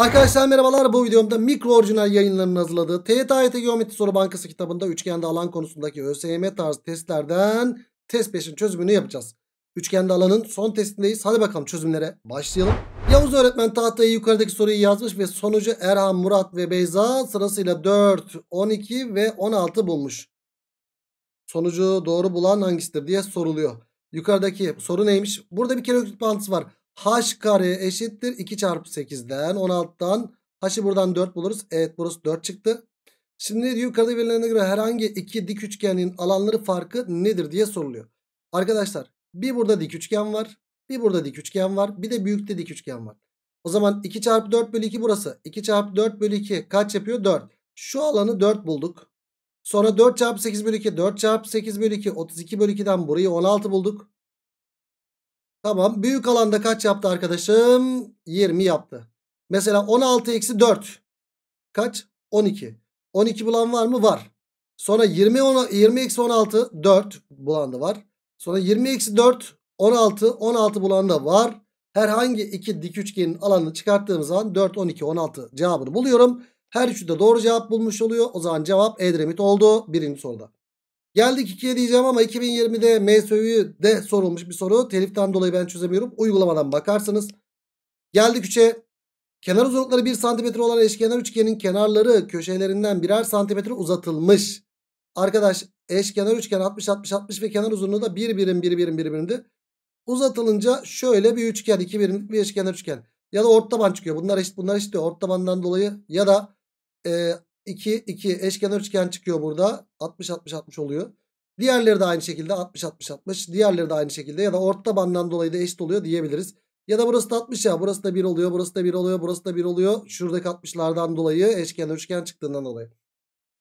Arkadaşlar merhabalar bu videomda mikro orijinal yayınlarının hazırladığı TYT Geometri Soru Bankası kitabında üçgende alan konusundaki ÖSYM tarzı testlerden test 5'in çözümünü yapacağız. Üçgende alanın son testindeyiz. Hadi bakalım çözümlere başlayalım. Yavuz öğretmen tahtaya yukarıdaki soruyu yazmış ve sonucu Erhan, Murat ve Beyza sırasıyla 4, 12 ve 16 bulmuş. Sonucu doğru bulan hangisidir diye soruluyor. Yukarıdaki soru neymiş? Burada bir kere öklit bağıntısı var. H kare eşittir 2 çarpı 8'den 16'dan h'ı buradan 4 buluruz. Evet burası 4 çıktı. Şimdi yukarıda verilene göre herhangi iki dik üçgenin alanları farkı nedir diye soruluyor. Arkadaşlar bir burada dik üçgen var. Bir burada dik üçgen var. Bir de büyükte dik üçgen var. O zaman 2 çarpı 4 bölü 2 burası. 2 çarpı 4 bölü 2 kaç yapıyor? 4. Şu alanı 4 bulduk. Sonra 4 çarpı 8 bölü 2. 4 çarpı 8 bölü 2. 32 bölü 2'den burayı 16 bulduk. Tamam büyük alanda kaç yaptı arkadaşım? 20 yaptı. Mesela 16 eksi 4. Kaç? 12. 12 bulan var mı? Var. Sonra 20 10, 20 eksi 16 4 bulan da var. Sonra 20 eksi 4 16 16 bulan da var. Herhangi iki dik üçgenin alanını çıkarttığım zaman 4 12 16 cevabını buluyorum. Her üçü de doğru cevap bulmuş oluyor. O zaman cevap Edremit oldu birinci soruda. Geldik 2'ye diyeceğim ama 2020'de MSÖ'yü de sorulmuş bir soru. Teliften dolayı ben çözemiyorum. Uygulamadan bakarsınız. Geldik 3'e. Kenar uzunlukları 1 cm olan eşkenar üçgenin kenarları köşelerinden birer santimetre uzatılmış. Arkadaş eşkenar üçgen 60 60 60 ve kenar uzunluğu da 1 birim 1 birim 1 birimdi. Uzatılınca şöyle bir üçgen 2 birim bir eşkenar üçgen. Ya da orta taban çıkıyor. Bunlar eşit bunlar eşit diyor. Orta tabandan dolayı ya da e, 2, 2 eşkenar üçgen çıkıyor burada. 60, 60, 60 oluyor. Diğerleri de aynı şekilde 60, 60, 60. Diğerleri de aynı şekilde ya da orta tabandan dolayı da eşit oluyor diyebiliriz. Ya da burası da 60 ya. Burası da 1 oluyor. Burası da 1 oluyor. Burası da 1 oluyor. Şuradaki 60'lardan dolayı eşkenar üçgen çıktığından dolayı.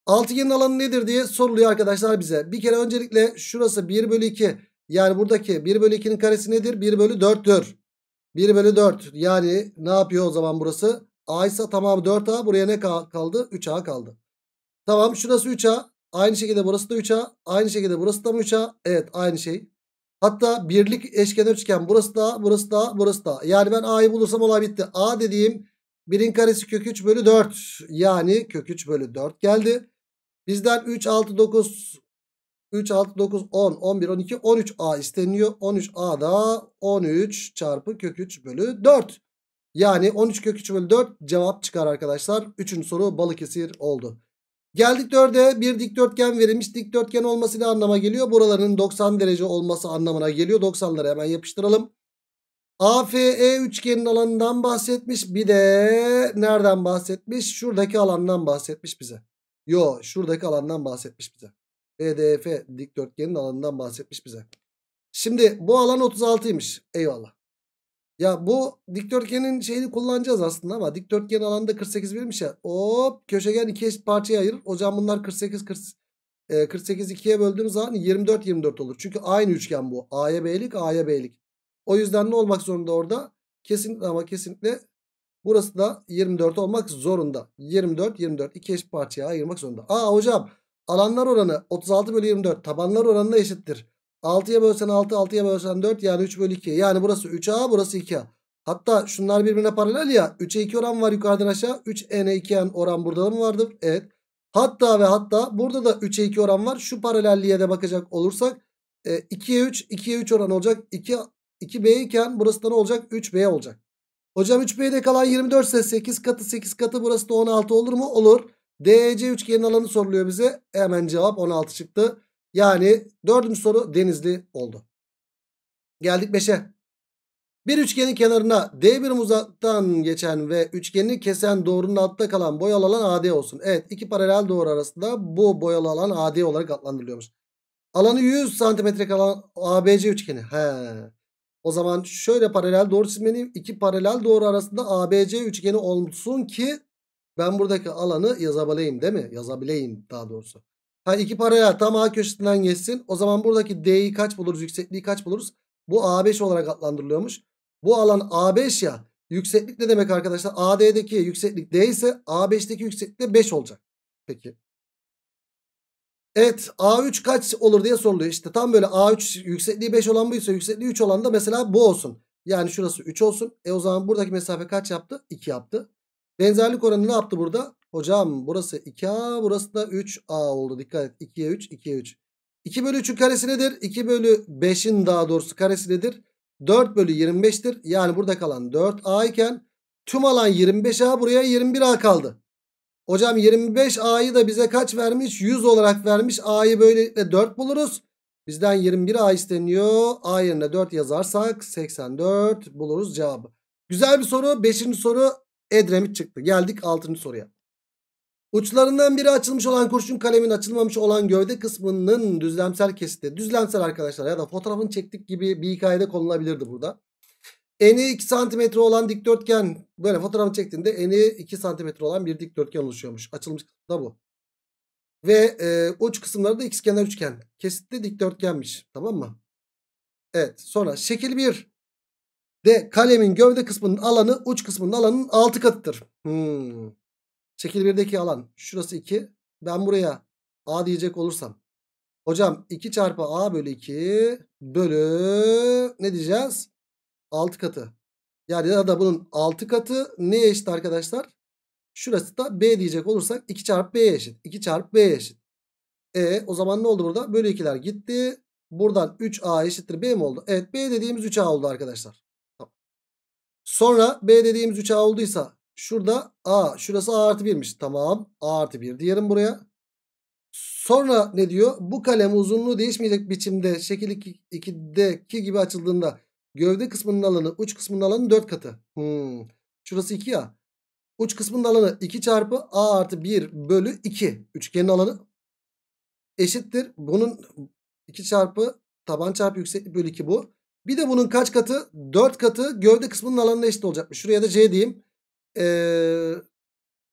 Altıgenin alanı nedir diye soruluyor arkadaşlar bize. Bir kere öncelikle şurası 1 bölü 2. Yani buradaki 1 bölü 2'nin karesi nedir? 1 bölü 4'tür. 1 bölü 4. Yani ne yapıyor o zaman burası? A ise tamam 4A. Buraya ne kaldı? 3A kaldı. Tamam şurası 3A. Aynı şekilde burası da 3A. Aynı şekilde burası da mı 3A? Evet aynı şey. Hatta birlik eşkenar üçgen burası da burası da burası da. Yani ben A'yı bulursam olay bitti. A dediğim 1'in karesi kök 3 bölü 4. Yani kök 3 bölü 4 geldi. Bizden 3, 6, 9, 3, 6, 9, 10, 11, 12, 13A isteniyor. 13A da 13 çarpı kök 3 bölü 4. Yani 13 kök 3 bölü 4 cevap çıkar arkadaşlar. Üçüncü soru Balıkesir oldu. Geldik 4'e bir dikdörtgen verilmiş. Dikdörtgen olması ne anlama geliyor? Buraların 90 derece olması anlamına geliyor. 90'ları hemen yapıştıralım. AFE üçgenin alanından bahsetmiş. Bir de nereden bahsetmiş? Şuradaki alandan bahsetmiş bize. Yo şuradaki alandan bahsetmiş bize. BDF e, dikdörtgenin alanından bahsetmiş bize. Şimdi bu alan 36'ymış. Eyvallah. Ya bu dikdörtgenin şeyini kullanacağız aslında ama dikdörtgen alanda 48 birmiş ya. Hop köşegen iki eşit parçaya ayırır. Hocam bunlar 48 40, 48 ikiye böldüğünüz zaman 24 24 olur. Çünkü aynı üçgen bu. A'ya B'lik A'ya B'lik. O yüzden ne olmak zorunda orada? Kesinlikle ama kesinlikle burası da 24 olmak zorunda. 24 24 iki eş parçaya ayırmak zorunda. Aa hocam alanlar oranı 36 bölü 24 tabanlar oranına eşittir. 6'ya bölsen 6 6'ya bölsen 4 yani 3 bölü 2. Yani burası 3A burası 2A. Hatta şunlar birbirine paralel ya 3'e 2 oran var yukarıdan aşağı. 3 n 2N oran burada da mı vardır? Evet. Hatta ve hatta burada da 3'e 2 oran var. Şu paralelliğe de bakacak olursak e, 2'ye 3 2'ye 3 oran olacak. 2 2B iken burası da ne olacak? 3B olacak. Hocam 3B'de kalan 24 ise 8 katı 8 katı burası da 16 olur mu? Olur. DEC üçgenin alanı soruluyor bize. Hemen cevap 16 çıktı. Yani dördüncü soru denizli oldu. Geldik 5'e. Bir üçgenin kenarına D birim uzaktan geçen ve üçgeni kesen doğrunun altta kalan boyalı alan AD olsun. Evet iki paralel doğru arasında bu boyalı alan AD olarak adlandırılıyormuş. Alanı 100 santimetre kalan ABC üçgeni. He. O zaman şöyle paralel doğru çizmeliyim. İki paralel doğru arasında ABC üçgeni olsun ki ben buradaki alanı yazabileyim değil mi? Yazabileyim daha doğrusu. Ha iki paraya tam A köşesinden geçsin. O zaman buradaki D'yi kaç buluruz? Yüksekliği kaç buluruz? Bu A5 olarak adlandırılıyormuş. Bu alan A5 ya. Yükseklik ne demek arkadaşlar? AD'deki yükseklik D ise A5'teki yükseklik de 5 olacak. Peki. Evet A3 kaç olur diye soruluyor. İşte tam böyle A3 yüksekliği 5 olan buysa yüksekliği 3 olan da mesela bu olsun. Yani şurası 3 olsun. E o zaman buradaki mesafe kaç yaptı? 2 yaptı. Benzerlik oranı ne yaptı burada? Hocam burası 2A burası da 3A oldu. Dikkat et 2'ye 3 2'ye 3. 2 bölü 3'ün karesi nedir? 2 bölü 5'in daha doğrusu karesi nedir? 4 bölü 25'tir. Yani burada kalan 4A iken tüm alan 25A buraya 21A kaldı. Hocam 25A'yı da bize kaç vermiş? 100 olarak vermiş. A'yı böylelikle 4 buluruz. Bizden 21A isteniyor. A yerine 4 yazarsak 84 buluruz cevabı. Güzel bir soru. 5. soru Edremit çıktı. Geldik 6. soruya. Uçlarından biri açılmış olan kurşun kalemin açılmamış olan gövde kısmının düzlemsel kesiti. Düzlemsel arkadaşlar ya da fotoğrafını çektik gibi bir hikayede konulabilirdi burada. Eni 2 santimetre olan dikdörtgen böyle fotoğrafını çektiğinde eni 2 santimetre olan bir dikdörtgen oluşuyormuş. Açılmış da bu. Ve e, uç kısımları da ikizkenar üçgen. Kesitte dikdörtgenmiş. Tamam mı? Evet. Sonra şekil 1 de kalemin gövde kısmının alanı uç kısmının alanının 6 katıdır. Hmm. Şekil 1'deki alan şurası 2. Ben buraya A diyecek olursam. Hocam 2 çarpı A bölü 2 bölü ne diyeceğiz? 6 katı. Yani ya da bunun 6 katı neye eşit arkadaşlar? Şurası da B diyecek olursak 2 çarpı B'ye eşit. 2 çarpı B'ye eşit. E o zaman ne oldu burada? Bölü 2'ler gitti. Buradan 3A eşittir B mi oldu? Evet B dediğimiz 3A oldu arkadaşlar. Sonra B dediğimiz 3A olduysa Şurada A. Şurası A artı 1'miş. Tamam. A artı 1 diyelim buraya. Sonra ne diyor? Bu kalem uzunluğu değişmeyecek biçimde şekil 2'deki gibi açıldığında gövde kısmının alanı uç kısmının alanı 4 katı. Hmm. Şurası 2 ya. Uç kısmının alanı 2 çarpı A artı 1 bölü 2. Üçgenin alanı eşittir. Bunun 2 çarpı taban çarpı yükseklik bölü 2 bu. Bir de bunun kaç katı? 4 katı gövde kısmının alanına eşit olacakmış. Şuraya da C diyeyim e,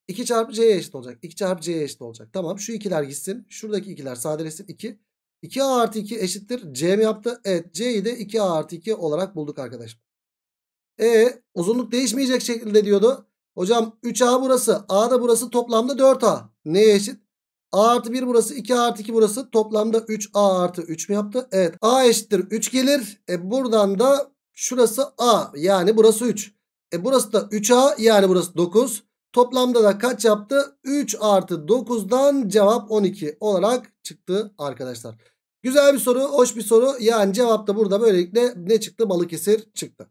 2 çarpı c'ye eşit olacak. 2 çarpı c'ye eşit olacak. Tamam şu ikiler gitsin. Şuradaki ikiler sadeleşsin. 2. 2a artı 2 eşittir. C mi yaptı? Evet c'yi de 2a artı 2 olarak bulduk arkadaşım. E uzunluk değişmeyecek şekilde diyordu. Hocam 3a burası. A da burası toplamda 4a. Neye eşit? A artı 1 burası 2 artı 2 burası toplamda 3A artı 3 mü yaptı? Evet A eşittir 3 gelir. E buradan da şurası A yani burası 3. E burası da 3A yani burası 9. Toplamda da kaç yaptı? 3 artı 9'dan cevap 12 olarak çıktı arkadaşlar. Güzel bir soru, hoş bir soru. Yani cevap da burada böylelikle ne çıktı? Balıkesir çıktı.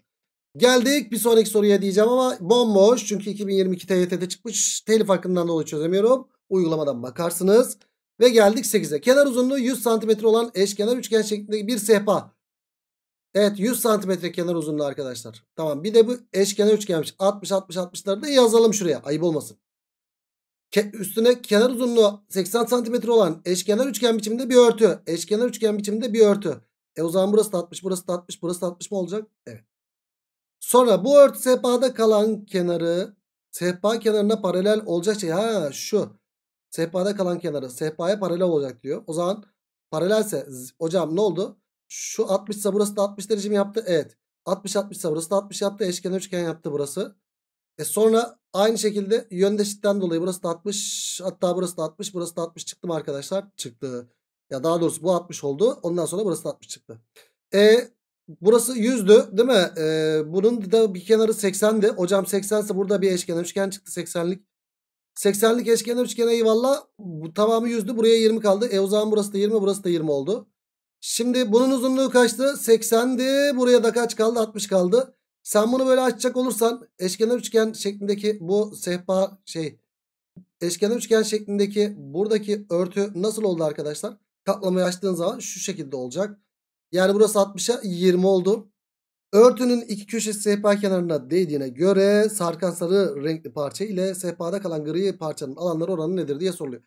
Geldik bir sonraki soruya diyeceğim ama bomboş. Çünkü 2022 TYT'de çıkmış. Telif hakkından dolayı çözemiyorum. Uygulamadan bakarsınız. Ve geldik 8'e. Kenar uzunluğu 100 cm olan eşkenar üçgen şeklinde bir sehpa Evet 100 santimetre kenar uzunluğu arkadaşlar. Tamam bir de bu eşkenar üçgenmiş. 60 60 60'ları da yazalım şuraya. Ayıp olmasın. Ke üstüne kenar uzunluğu 80 santimetre olan eşkenar üçgen biçiminde bir örtü. Eşkenar üçgen biçiminde bir örtü. E o zaman burası da 60 burası da 60 burası da 60 mı olacak? Evet. Sonra bu örtü sehpada kalan kenarı sehpa kenarına paralel olacak şey. Ha şu. Sehpada kalan kenarı sehpaya paralel olacak diyor. O zaman paralelse hocam ne oldu? Şu 60 ise burası da 60 derece mi yaptı? Evet. 60 60 ise burası da 60 yaptı. Eşkenar üçgen yaptı burası. E sonra aynı şekilde yöndeşitten dolayı burası da 60 hatta burası da 60 burası da 60 çıktı mı arkadaşlar? Çıktı. Ya daha doğrusu bu 60 oldu. Ondan sonra burası da 60 çıktı. E burası 100'dü değil mi? E, bunun da bir kenarı 80'di. Hocam 80 ise burada bir eşkenar üçgen çıktı 80'lik. 80'lik eşkenar üçgen eyvallah. Bu tamamı 100'dü. Buraya 20 kaldı. E o zaman burası da 20 burası da 20 oldu. Şimdi bunun uzunluğu kaçtı? 80'di. Buraya da kaç kaldı? 60 kaldı. Sen bunu böyle açacak olursan eşkenar üçgen şeklindeki bu sehpa şey eşkenar üçgen şeklindeki buradaki örtü nasıl oldu arkadaşlar? Katlamayı açtığın zaman şu şekilde olacak. Yani burası 60'a 20 oldu. Örtünün iki köşesi sehpa kenarına değdiğine göre sarkan sarı renkli parça ile sehpada kalan gri parçanın alanları oranı nedir diye soruluyor.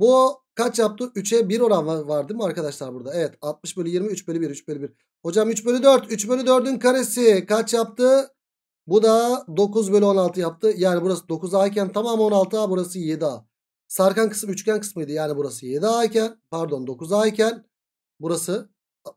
Bu kaç yaptı? 3'e 1 oran var, var değil mi arkadaşlar burada? Evet 60 bölü 20 3 bölü 1 3 bölü 1. Hocam 3 bölü 4 3 bölü 4'ün karesi kaç yaptı? Bu da 9 bölü 16 yaptı. Yani burası 9A iken tamam 16A burası 7A. Sarkan kısım üçgen kısmıydı. Yani burası 7A iken pardon 9A iken burası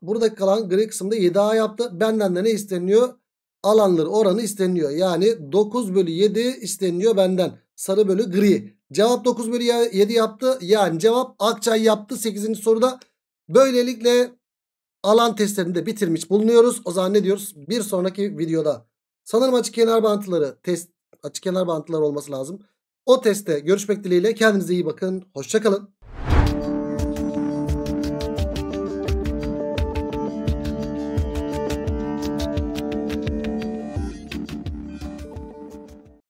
burada kalan gri kısımda 7A yaptı. Benden de ne isteniyor? Alanları oranı isteniyor. Yani 9 bölü 7 isteniyor benden. Sarı bölü gri. Cevap 9 bölü 7 yaptı. Yani cevap Akçay yaptı 8. soruda. Böylelikle alan testlerini de bitirmiş bulunuyoruz. O zaman ne diyoruz? Bir sonraki videoda sanırım açık kenar bantları test açık kenar bantları olması lazım. O teste görüşmek dileğiyle kendinize iyi bakın. Hoşçakalın.